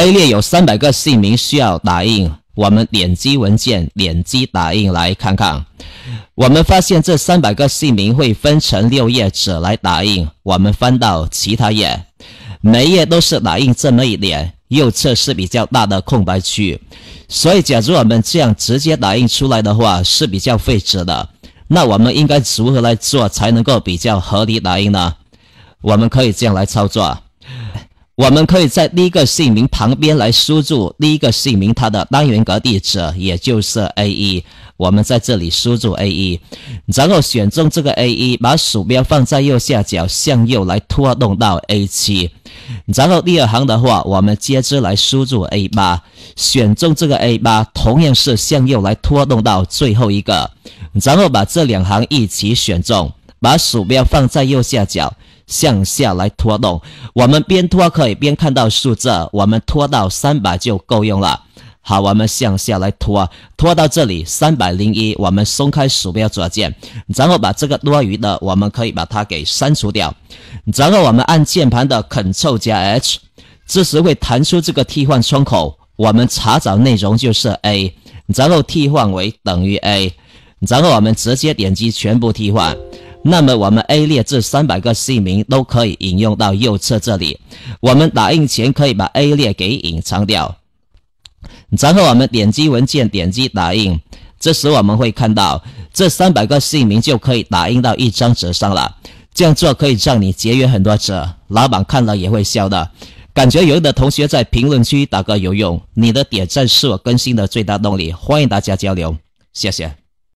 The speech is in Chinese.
A 列有三百个姓名需要打印，我们点击文件，点击打印来看看。我们发现这三百个姓名会分成六页纸来打印。我们翻到其他页，每页都是打印这么一点，右侧是比较大的空白区。所以，假如我们这样直接打印出来的话，是比较费纸的。那我们应该如何来做才能够比较合理打印呢？我们可以这样来操作。我们可以在第一个姓名旁边来输入第一个姓名，它的单元格地址也就是 A1，我们在这里输入 A1，然后选中这个 A1，把鼠标放在右下角，向右来拖动到 A7，然后第二行的话，我们接着来输入 A8，选中这个 A8，同样是向右来拖动到最后一个，然后把这两行一起选中，把鼠标放在右下角。向下来拖动，我们边拖可以边看到数字，我们拖到三百就够用了。好，我们向下来拖，拖到这里三百零一，我们松开鼠标左键，然后把这个多余的我们可以把它给删除掉，然后我们按键盘的 Ctrl 加 H，这时会弹出这个替换窗口，我们查找内容就是 A，然后替换为等于 A，然后我们直接点击全部替换。那么我们 A 列这三百个姓名都可以引用到右侧这里。我们打印前可以把 A 列给隐藏掉，然后我们点击文件，点击打印。这时我们会看到这三百个姓名就可以打印到一张纸上了。这样做可以让你节约很多纸，老板看了也会笑的。感觉有的同学在评论区打个有用，你的点赞是我更新的最大动力。欢迎大家交流，谢谢。